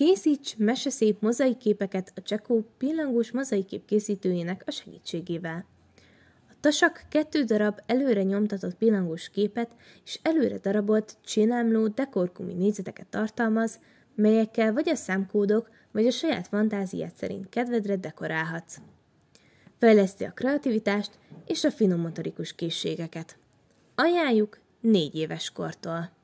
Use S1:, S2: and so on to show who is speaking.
S1: Készíts meseszép mozaiképeket a Csekó pillangós mozaikép készítőjének a segítségével. A tasak kettő darab előre nyomtatott pillangós képet és előre darabolt csinámló dekorkumi négyzeteket tartalmaz, melyekkel vagy a számkódok, vagy a saját fantáziát szerint kedvedre dekorálhatsz. Fejleszti a kreativitást és a finom motorikus készségeket. Ajánljuk négy éves kortól.